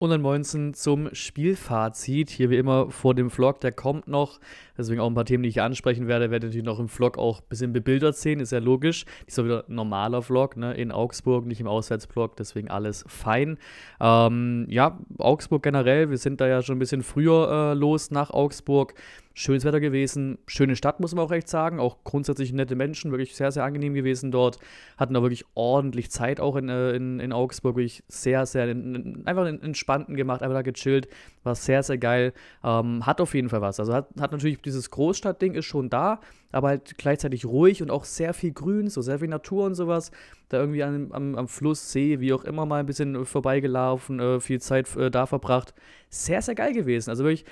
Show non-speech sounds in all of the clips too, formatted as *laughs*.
Und dann Moinsen zum Spielfazit. Hier wie immer vor dem Vlog, der kommt noch. Deswegen auch ein paar Themen, die ich ansprechen werde, werde ich natürlich noch im Vlog auch ein bisschen bebildert sehen, ist ja logisch. Ist ja wieder ein normaler Vlog, ne? In Augsburg, nicht im Auswärtsvlog, deswegen alles fein. Ähm, ja, Augsburg generell, wir sind da ja schon ein bisschen früher äh, los nach Augsburg. Schönes Wetter gewesen, schöne Stadt, muss man auch recht sagen. Auch grundsätzlich nette Menschen, wirklich sehr, sehr angenehm gewesen dort. Hatten da wirklich ordentlich Zeit auch in, äh, in, in Augsburg, wirklich sehr, sehr in, einfach entspannten gemacht, einfach da gechillt. War sehr, sehr geil. Ähm, hat auf jeden Fall was. Also hat, hat natürlich dieses Großstadtding ist schon da, aber halt gleichzeitig ruhig und auch sehr viel Grün, so sehr viel Natur und sowas. Da irgendwie an, am, am Fluss, See, wie auch immer mal ein bisschen äh, vorbeigelaufen, äh, viel Zeit äh, da verbracht. Sehr, sehr geil gewesen. Also wirklich,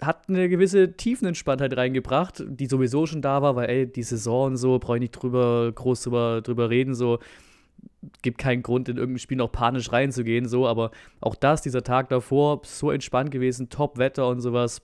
hat eine gewisse Tiefenentspanntheit reingebracht, die sowieso schon da war, weil ey, die Saison und so, brauche ich nicht drüber groß drüber, drüber reden, so gibt keinen Grund, in irgendein Spiel noch panisch reinzugehen, so, aber auch das, dieser Tag davor, so entspannt gewesen, Top-Wetter und sowas,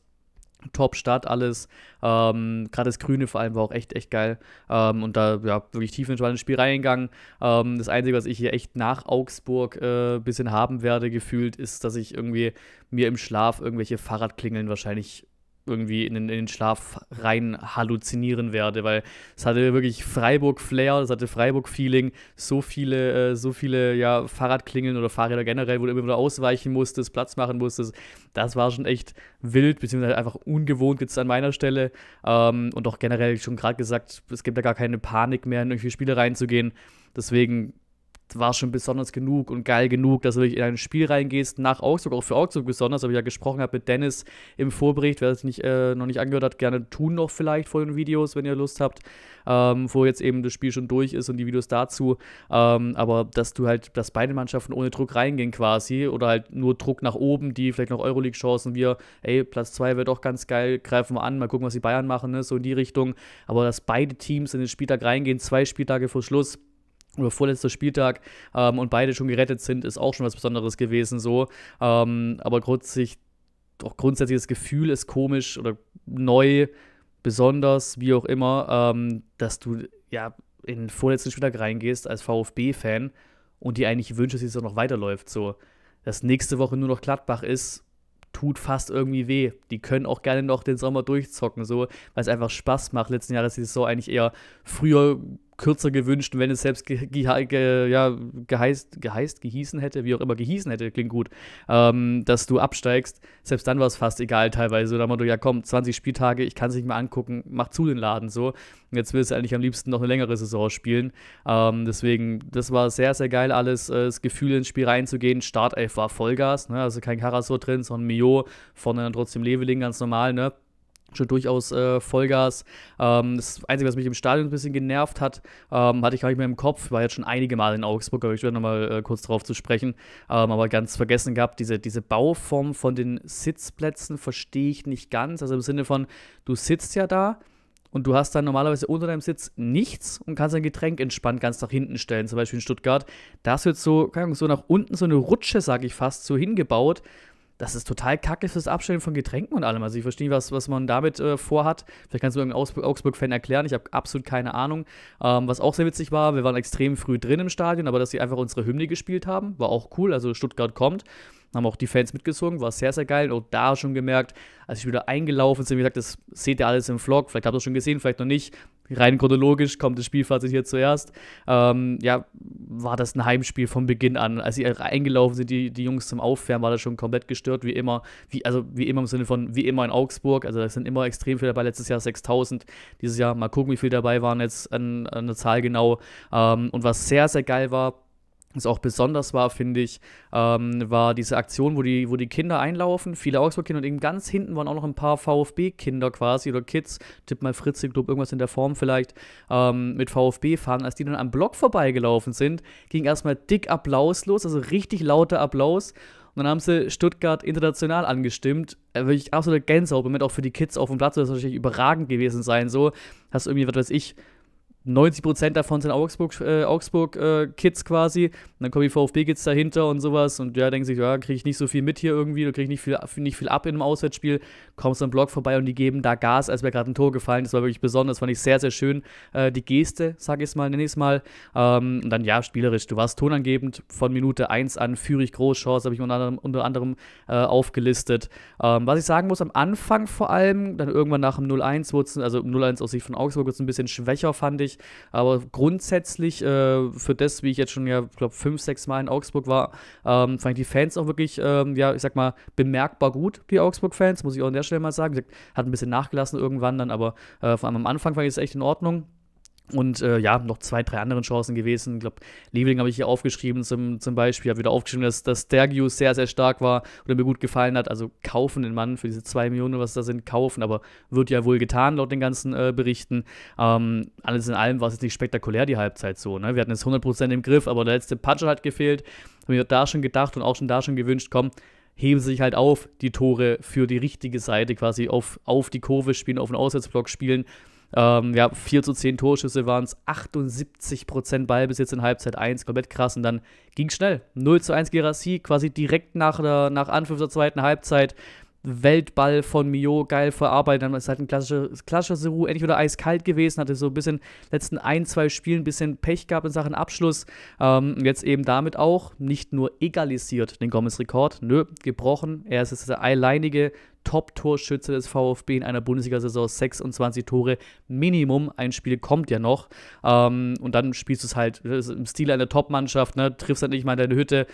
Top-Stadt, alles. Ähm, Gerade das Grüne vor allem war auch echt, echt geil. Ähm, und da ja, wirklich tief ins Spiel reingegangen. Ähm, das Einzige, was ich hier echt nach Augsburg ein äh, bisschen haben werde, gefühlt, ist, dass ich irgendwie mir im Schlaf irgendwelche Fahrradklingeln wahrscheinlich irgendwie in den, in den Schlaf rein halluzinieren werde, weil es hatte wirklich Freiburg-Flair, es hatte Freiburg-Feeling, so viele, äh, so viele ja, Fahrradklingeln oder Fahrräder generell, wo du immer wieder ausweichen musstest, Platz machen musstest. Das war schon echt wild, beziehungsweise einfach ungewohnt jetzt an meiner Stelle. Ähm, und auch generell schon gerade gesagt, es gibt ja gar keine Panik mehr, in irgendwelche Spiele reinzugehen. Deswegen war schon besonders genug und geil genug, dass du in ein Spiel reingehst, nach Augsburg, auch für Augsburg besonders, aber ich ja gesprochen habe mit Dennis im Vorbericht, wer das nicht, äh, noch nicht angehört hat, gerne tun noch vielleicht vor den Videos, wenn ihr Lust habt, ähm, wo jetzt eben das Spiel schon durch ist und die Videos dazu, ähm, aber dass du halt, dass beide Mannschaften ohne Druck reingehen quasi oder halt nur Druck nach oben, die vielleicht noch Euroleague-Chancen, wir, ey, Platz 2 wäre doch ganz geil, greifen wir an, mal gucken, was die Bayern machen, ne, so in die Richtung, aber dass beide Teams in den Spieltag reingehen, zwei Spieltage vor Schluss, oder vorletzter Spieltag ähm, und beide schon gerettet sind, ist auch schon was Besonderes gewesen so. Ähm, aber grundsätzlich, auch grundsätzlich das Gefühl ist komisch oder neu, besonders, wie auch immer, ähm, dass du ja in den vorletzten Spieltag reingehst als VfB-Fan und dir eigentlich wünschst, dass es auch noch weiterläuft. So, dass nächste Woche nur noch Gladbach ist, tut fast irgendwie weh. Die können auch gerne noch den Sommer durchzocken, so, weil es einfach Spaß macht. Letzten Jahres ist es so eigentlich eher früher kürzer gewünscht, wenn es selbst ge, ge, ge ja, geheißt, geheißt, gehießen hätte, wie auch immer gehießen hätte, klingt gut, ähm, dass du absteigst. Selbst dann war es fast egal teilweise. Da du ja komm, 20 Spieltage, ich kann es nicht mehr angucken, mach zu den Laden so. Und jetzt willst du eigentlich am liebsten noch eine längere Saison spielen. Ähm, deswegen, das war sehr, sehr geil alles, äh, das Gefühl ins Spiel reinzugehen. Startelf war Vollgas, ne? also kein Karasor drin, sondern Mio, vorne dann trotzdem Leveling, ganz normal, ne? schon durchaus äh, Vollgas. Ähm, das Einzige, was mich im Stadion ein bisschen genervt hat, ähm, hatte ich gar nicht mehr im Kopf, war jetzt schon einige Mal in Augsburg, aber ich werde nochmal äh, kurz drauf zu sprechen, ähm, aber ganz vergessen gehabt, diese, diese Bauform von den Sitzplätzen verstehe ich nicht ganz. Also im Sinne von, du sitzt ja da, und du hast dann normalerweise unter deinem Sitz nichts und kannst dein Getränk entspannt ganz nach hinten stellen, zum Beispiel in Stuttgart. Da ist jetzt so, so nach unten so eine Rutsche, sage ich fast, so hingebaut das ist total kacke fürs Abstellen von Getränken und allem. Also ich verstehe, was, was man damit äh, vorhat. Vielleicht kannst du irgendeinen Augsburg-Fan erklären. Ich habe absolut keine Ahnung. Ähm, was auch sehr witzig war, wir waren extrem früh drin im Stadion, aber dass sie einfach unsere Hymne gespielt haben, war auch cool. Also Stuttgart kommt haben auch die Fans mitgesungen, war sehr, sehr geil. Auch da schon gemerkt, als ich wieder eingelaufen bin, wie gesagt, das seht ihr alles im Vlog, vielleicht habt ihr es schon gesehen, vielleicht noch nicht. Rein chronologisch kommt das Spielfazit hier zuerst. Ähm, ja, war das ein Heimspiel von Beginn an. Als sie eingelaufen sind, die, die Jungs zum Aufwärmen, war das schon komplett gestört, wie immer. Wie, also wie immer im Sinne von, wie immer in Augsburg. Also da sind immer extrem viele dabei. Letztes Jahr 6000, dieses Jahr mal gucken, wie viele dabei waren jetzt an, an der Zahl genau. Ähm, und was sehr, sehr geil war, was auch besonders war, finde ich, ähm, war diese Aktion, wo die, wo die Kinder einlaufen, viele Augsburg-Kinder und eben ganz hinten waren auch noch ein paar VfB-Kinder quasi oder Kids, tipp mal Fritze Club, irgendwas in der Form vielleicht, ähm, mit VfB fahren. Als die dann am Block vorbeigelaufen sind, ging erstmal dick Applaus los, also richtig lauter Applaus. Und dann haben sie Stuttgart international angestimmt. Äh, wirklich absoluter Gänsehaut, auch für die Kids auf dem Platz, das natürlich überragend gewesen sein. So, hast irgendwie, was weiß ich, 90 davon sind Augsburg-Kids äh, Augsburg, äh, quasi. Und dann kommen die VfB-Kids dahinter und sowas. Und ja, denken sich, ja, kriege ich nicht so viel mit hier irgendwie, da kriege ich nicht viel, nicht viel ab in einem Auswärtsspiel. Kommst du am Block vorbei und die geben da Gas, als wäre gerade ein Tor gefallen. Das war wirklich besonders, fand ich sehr, sehr schön. Äh, die Geste, sage ich es mal, nenne ich es mal. Ähm, und dann, ja, spielerisch. Du warst tonangebend von Minute 1 an. führe ich Großchance habe ich unter anderem, unter anderem äh, aufgelistet. Ähm, was ich sagen muss, am Anfang vor allem, dann irgendwann nach dem 0-1 also 0-1 aus Sicht von Augsburg, wird es ein bisschen schwächer, fand ich natürlich. Aber grundsätzlich äh, für das, wie ich jetzt schon ja, glaube fünf, sechs Mal in Augsburg war, ähm, fand ich die Fans auch wirklich, ähm, ja, ich sag mal, bemerkbar gut, die Augsburg-Fans, muss ich auch an der Stelle mal sagen. Hat ein bisschen nachgelassen irgendwann dann, aber äh, vor allem am Anfang fand ich es echt in Ordnung. Und äh, ja, noch zwei, drei andere Chancen gewesen. Ich glaube, Liebling habe ich hier aufgeschrieben zum, zum Beispiel. habe wieder aufgeschrieben, dass, dass Dergius sehr, sehr stark war oder mir gut gefallen hat. Also kaufen den Mann für diese zwei Millionen, was da sind, kaufen. Aber wird ja wohl getan, laut den ganzen äh, Berichten. Ähm, alles in allem war es jetzt nicht spektakulär, die Halbzeit so. Ne? Wir hatten es 100% im Griff, aber der letzte Puncher hat gefehlt. Haben wir da schon gedacht und auch schon da schon gewünscht, komm, heben sie sich halt auf, die Tore für die richtige Seite quasi auf, auf die Kurve spielen, auf den Auswärtsblock spielen ähm, ja, 4 zu 10 Torschüsse waren es, 78% Ballbesitz in Halbzeit 1, komplett krass. Und dann ging es schnell. 0 zu 1 Gerassi, quasi direkt nach, der, nach Anpfiff der zweiten Halbzeit. Weltball von Mio geil verarbeitet. Dann ist halt ein klassischer, klassischer Seru endlich wieder eiskalt gewesen, hatte so ein bisschen letzten ein, zwei Spielen ein bisschen Pech gehabt in Sachen Abschluss. Ähm, jetzt eben damit auch nicht nur egalisiert den Gomez-Rekord, nö, gebrochen. Er ist jetzt der alleinige Top-Torschütze des VfB in einer Bundesliga-Saison. 26 Tore Minimum. Ein Spiel kommt ja noch. Ähm, und dann spielst du es halt im Stil einer Top-Mannschaft, ne? triffst halt nicht mal in deine Hütte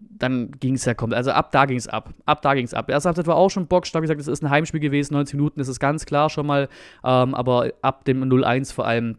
dann ging es ja komplett. Also ab da ging es ab. Ab da ging es ab. Erste hat war auch schon Bock. Ich habe gesagt, es ist ein Heimspiel gewesen. 90 Minuten das ist es ganz klar schon mal. Ähm, aber ab dem 0-1 vor allem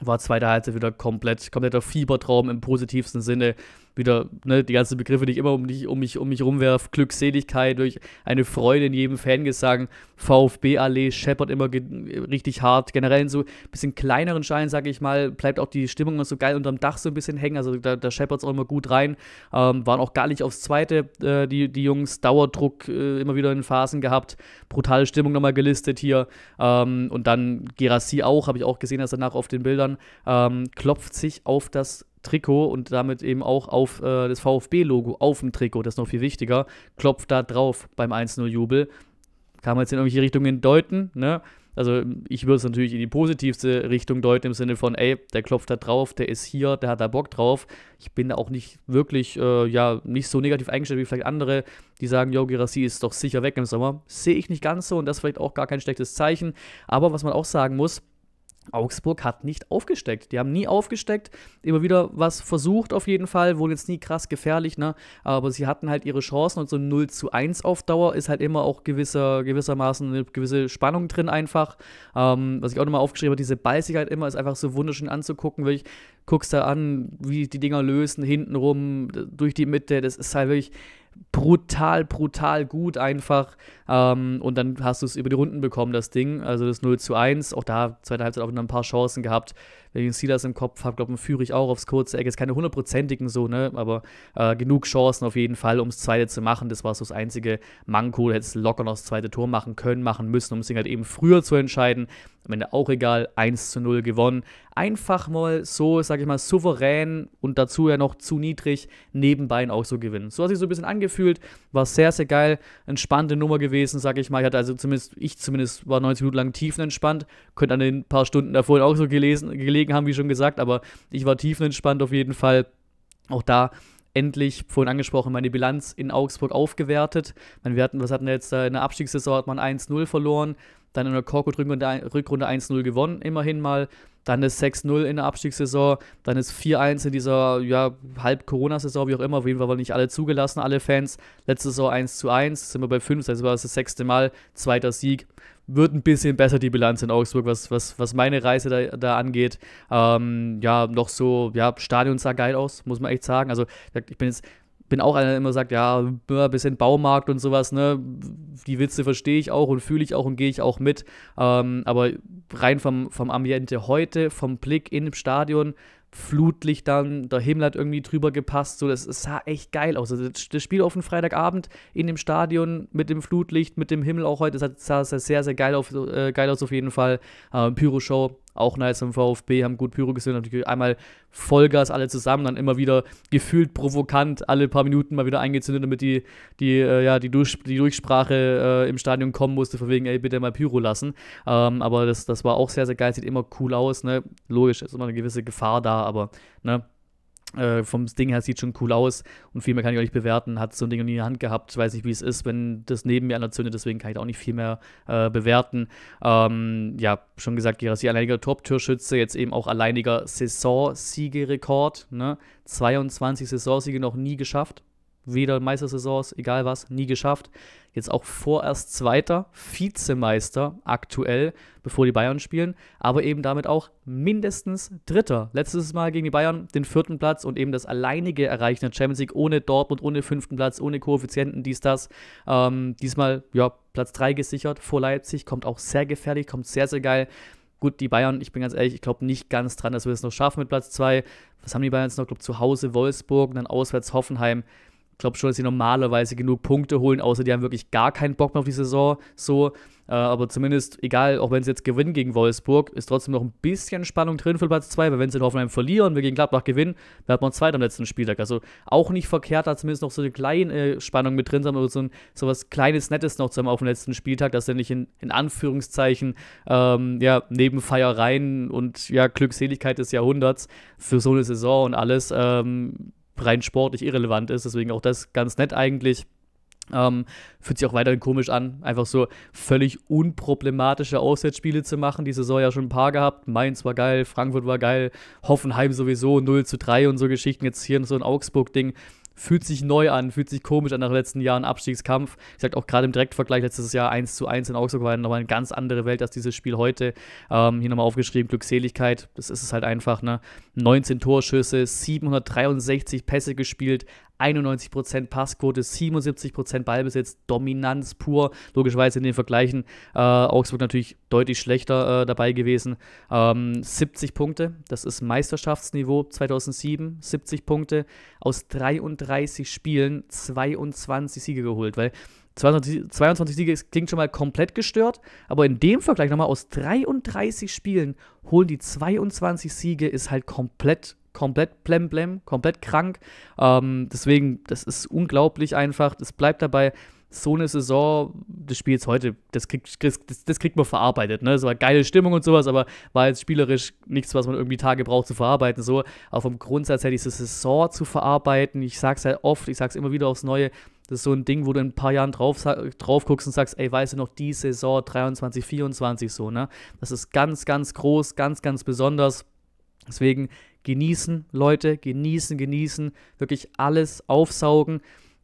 war zweite Halbzeit wieder komplett, kompletter Fiebertraum im positivsten Sinne wieder ne, die ganzen Begriffe, die ich immer um, die, um mich, um mich rumwerf, Glückseligkeit durch eine Freude in jedem Fangesang, VfB-Allee, scheppert immer richtig hart. Generell in so ein bisschen kleineren Scheinen, sage ich mal, bleibt auch die Stimmung immer so geil unterm Dach so ein bisschen hängen. Also da, da scheppert es auch immer gut rein. Ähm, waren auch gar nicht aufs Zweite, äh, die, die Jungs, Dauerdruck äh, immer wieder in Phasen gehabt. Brutale Stimmung nochmal gelistet hier. Ähm, und dann Gerassi auch, habe ich auch gesehen, dass danach auf den Bildern ähm, klopft sich auf das Trikot und damit eben auch auf äh, das VfB-Logo auf dem Trikot, das ist noch viel wichtiger, klopft da drauf beim 1-0-Jubel. Kann man jetzt in irgendwelche Richtungen deuten, ne? Also ich würde es natürlich in die positivste Richtung deuten, im Sinne von, ey, der klopft da drauf, der ist hier, der hat da Bock drauf. Ich bin da auch nicht wirklich, äh, ja, nicht so negativ eingestellt wie vielleicht andere, die sagen, Jo, Gerassi ist doch sicher weg im Sommer. Sehe ich nicht ganz so und das ist vielleicht auch gar kein schlechtes Zeichen. Aber was man auch sagen muss, Augsburg hat nicht aufgesteckt. Die haben nie aufgesteckt, immer wieder was versucht auf jeden Fall, wurden jetzt nie krass gefährlich, ne? Aber sie hatten halt ihre Chancen und so 0 zu 1 auf Dauer ist halt immer auch gewisser, gewissermaßen eine gewisse Spannung drin einfach. Ähm, was ich auch nochmal aufgeschrieben habe, diese Beißigkeit immer ist einfach so wunderschön anzugucken, wirklich guckst da an, wie die Dinger lösen, hintenrum, durch die Mitte, das ist halt wirklich brutal, brutal gut einfach. Ähm, und dann hast du es über die Runden bekommen, das Ding. Also das 0 zu 1. Auch da, zweite Halbzeit, auch noch ein paar Chancen gehabt. Wenn ich den Steelers im Kopf habe, glaube ich, führe ich auch aufs kurze Eck. Jetzt keine hundertprozentigen so, ne? Aber äh, genug Chancen auf jeden Fall, um das zweite zu machen. Das war so das einzige Manko. Du hättest locker noch das zweite Tor machen können, machen müssen, um das Ding halt eben früher zu entscheiden. Am Ende auch egal. 1 zu 0 gewonnen einfach mal so, sag ich mal, souverän und dazu ja noch zu niedrig nebenbei auch so gewinnen. So hat sich so ein bisschen angefühlt, war sehr, sehr geil, entspannte Nummer gewesen, sag ich mal. Ich hatte also zumindest, ich zumindest war 90 Minuten lang tiefenentspannt, könnte an den paar Stunden davor auch so gelesen, gelegen haben, wie schon gesagt, aber ich war tiefenentspannt auf jeden Fall. Auch da endlich, vorhin angesprochen, meine Bilanz in Augsburg aufgewertet. Meine, wir hatten, was hatten wir jetzt in der Abstiegssaison, hat man 1-0 verloren, dann in der Korko-Rückrunde 1-0 gewonnen, immerhin mal dann ist 6-0 in der Abstiegssaison, dann ist 4-1 in dieser ja, Halb-Corona-Saison, wie auch immer. Auf jeden Fall waren nicht alle zugelassen, alle Fans. Letzte Saison 1-1, sind wir bei 5, das also war das sechste Mal, zweiter Sieg. Wird ein bisschen besser die Bilanz in Augsburg, was, was, was meine Reise da, da angeht. Ähm, ja, noch so, ja, Stadion sah geil aus, muss man echt sagen. Also, ich bin jetzt bin auch einer, der immer sagt, ja, ein bisschen Baumarkt und sowas, ne? Die Witze verstehe ich auch und fühle ich auch und gehe ich auch mit. Ähm, aber rein vom, vom Ambiente heute, vom Blick in dem Stadion, Flutlicht dann, der Himmel hat irgendwie drüber gepasst, so, das, das sah echt geil aus. Also das, das, Spiel auf dem Freitagabend in dem Stadion mit dem Flutlicht, mit dem Himmel auch heute, das sah, sah sehr, sehr geil, auf, äh, geil aus auf jeden Fall. Äh, Pyro-Show auch nice im VfB, haben gut Pyro gesehen, natürlich einmal Vollgas alle zusammen, dann immer wieder gefühlt provokant alle paar Minuten mal wieder eingezündet, damit die, die, äh, ja, die, Durch, die Durchsprache äh, im Stadion kommen musste, von wegen, ey, bitte mal Pyro lassen. Ähm, aber das, das war auch sehr, sehr geil, sieht immer cool aus, ne? Logisch, ist immer eine gewisse Gefahr da, aber ne, äh, vom Ding her sieht schon cool aus und viel mehr kann ich auch nicht bewerten. Hat so ein Ding noch nie in der Hand gehabt. weiß nicht, wie es ist, wenn das neben mir an der anzündet, deswegen kann ich auch nicht viel mehr äh, bewerten. Ähm, ja, schon gesagt, Gerasi, alleiniger Top-Türschütze, jetzt eben auch alleiniger Saisonsiegerekord. Ne? 22 Saisonsiege noch nie geschafft weder Meistersaisons, egal was, nie geschafft. Jetzt auch vorerst Zweiter, Vizemeister aktuell, bevor die Bayern spielen, aber eben damit auch mindestens Dritter. Letztes Mal gegen die Bayern den vierten Platz und eben das alleinige Erreichen der Champions League ohne Dortmund, ohne fünften Platz, ohne Koeffizienten, dies, das. Ähm, diesmal, ja, Platz 3 gesichert vor Leipzig, kommt auch sehr gefährlich, kommt sehr, sehr geil. Gut, die Bayern, ich bin ganz ehrlich, ich glaube nicht ganz dran, dass wir es das noch schaffen mit Platz 2. Was haben die Bayern jetzt noch? Ich glaube, zu Hause Wolfsburg und dann auswärts Hoffenheim glaube schon, dass sie normalerweise genug Punkte holen, außer die haben wirklich gar keinen Bock mehr auf die Saison. So, äh, aber zumindest, egal, auch wenn sie jetzt gewinnen gegen Wolfsburg, ist trotzdem noch ein bisschen Spannung drin für Platz 2, weil wenn sie in Hoffenheim verlieren, wir gegen Gladbach gewinnen, dann hat man zweiter am letzten Spieltag. Also auch nicht verkehrt, da zumindest noch so eine kleine Spannung mit drin, sondern so, ein, so was Kleines, Nettes noch zu haben auf dem letzten Spieltag, dass er nicht in, in Anführungszeichen ähm, ja, neben Feiereien und ja, Glückseligkeit des Jahrhunderts für so eine Saison und alles ähm, rein sportlich irrelevant ist. Deswegen auch das ganz nett eigentlich. Ähm, fühlt sich auch weiterhin komisch an, einfach so völlig unproblematische Auswärtsspiele zu machen. Diese Saison ja schon ein paar gehabt. Mainz war geil, Frankfurt war geil, Hoffenheim sowieso 0 zu 3 und so Geschichten. Jetzt hier so ein Augsburg-Ding fühlt sich neu an, fühlt sich komisch an nach den letzten Jahren Abstiegskampf. Ich sage auch gerade im Direktvergleich letztes Jahr 1 zu 1 in Augsburg war nochmal eine ganz andere Welt als dieses Spiel heute. Ähm, hier nochmal aufgeschrieben, Glückseligkeit, das ist es halt einfach. Ne? 19 Torschüsse, 763 Pässe gespielt, 91% Passquote, 77% Ballbesitz, Dominanz pur. Logischerweise in den Vergleichen äh, Augsburg natürlich deutlich schlechter äh, dabei gewesen. Ähm, 70 Punkte, das ist Meisterschaftsniveau 2007, 70 Punkte aus 33 Spielen, 22 Siege geholt, weil 22, 22 Siege klingt schon mal komplett gestört, aber in dem Vergleich nochmal aus 33 Spielen holen die 22 Siege, ist halt komplett komplett blemblem, komplett krank. Ähm, deswegen, das ist unglaublich einfach. Es bleibt dabei, so eine Saison das Spiel jetzt heute, das, krieg, das, das kriegt man verarbeitet. Ne? Es war geile Stimmung und sowas, aber war jetzt spielerisch nichts, was man irgendwie Tage braucht zu verarbeiten. So, auch vom Grundsatz her, diese Saison zu verarbeiten, ich sag's halt oft, ich sag's immer wieder aufs Neue, das ist so ein Ding, wo du in ein paar Jahren drauf, drauf guckst und sagst, ey, weißt du noch, die Saison 23, 24 so, ne? Das ist ganz, ganz groß, ganz, ganz besonders. Deswegen genießen, Leute, genießen, genießen, wirklich alles aufsaugen.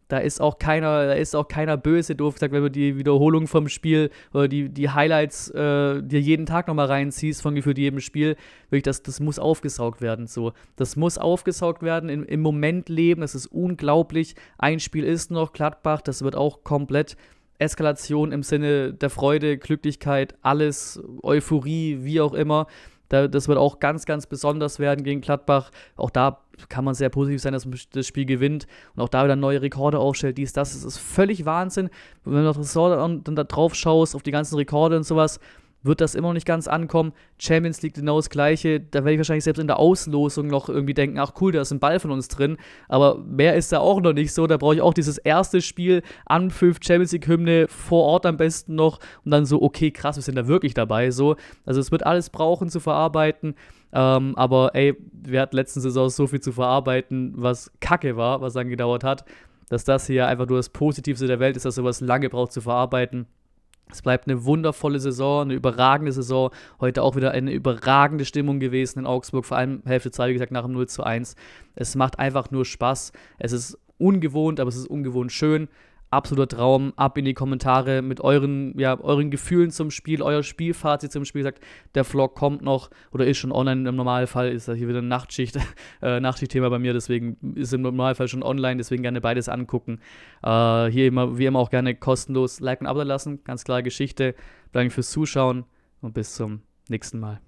Da ist auch keiner, da ist auch keiner böse, doof gesagt, wenn du die Wiederholung vom Spiel oder die, die Highlights äh, dir jeden Tag nochmal reinziehst von gefühlt jedem Spiel, wirklich, das, das muss aufgesaugt werden. So. Das muss aufgesaugt werden, im, im Moment leben, das ist unglaublich. Ein Spiel ist noch, Gladbach, das wird auch komplett Eskalation im Sinne der Freude, Glücklichkeit, alles, Euphorie, wie auch immer das wird auch ganz, ganz besonders werden gegen Gladbach. Auch da kann man sehr positiv sein, dass man das Spiel gewinnt und auch da wieder neue Rekorde aufstellt. Dies, das, das ist völlig Wahnsinn. Wenn du auf das Ressort dann da drauf schaust, auf die ganzen Rekorde und sowas, wird das immer noch nicht ganz ankommen. Champions League genau das Gleiche. Da werde ich wahrscheinlich selbst in der Auslosung noch irgendwie denken, ach cool, da ist ein Ball von uns drin. Aber mehr ist da auch noch nicht so. Da brauche ich auch dieses erste Spiel, Anpfiff, Champions League-Hymne, vor Ort am besten noch. Und dann so, okay, krass, wir sind da wirklich dabei. So. Also es wird alles brauchen zu verarbeiten. Ähm, aber ey, wir hatten letzten Saison so viel zu verarbeiten, was kacke war, was dann gedauert hat dass das hier einfach nur das Positivste der Welt ist, dass sowas lange braucht zu verarbeiten. Es bleibt eine wundervolle Saison, eine überragende Saison. Heute auch wieder eine überragende Stimmung gewesen in Augsburg, vor allem Hälfte 2, wie gesagt, nach dem 0 zu 1. Es macht einfach nur Spaß. Es ist ungewohnt, aber es ist ungewohnt schön absoluter Traum. Ab in die Kommentare mit euren, ja, euren Gefühlen zum Spiel, euer Spielfazit zum Spiel. Sagt, der Vlog kommt noch oder ist schon online. Im Normalfall ist das hier wieder ein Nachtschicht, *laughs* äh, Nachtschichtthema bei mir, deswegen ist im Normalfall schon online, deswegen gerne beides angucken. Äh, hier immer, wie immer auch gerne kostenlos liken und lassen. Ganz klare Geschichte. Danke fürs Zuschauen und bis zum nächsten Mal.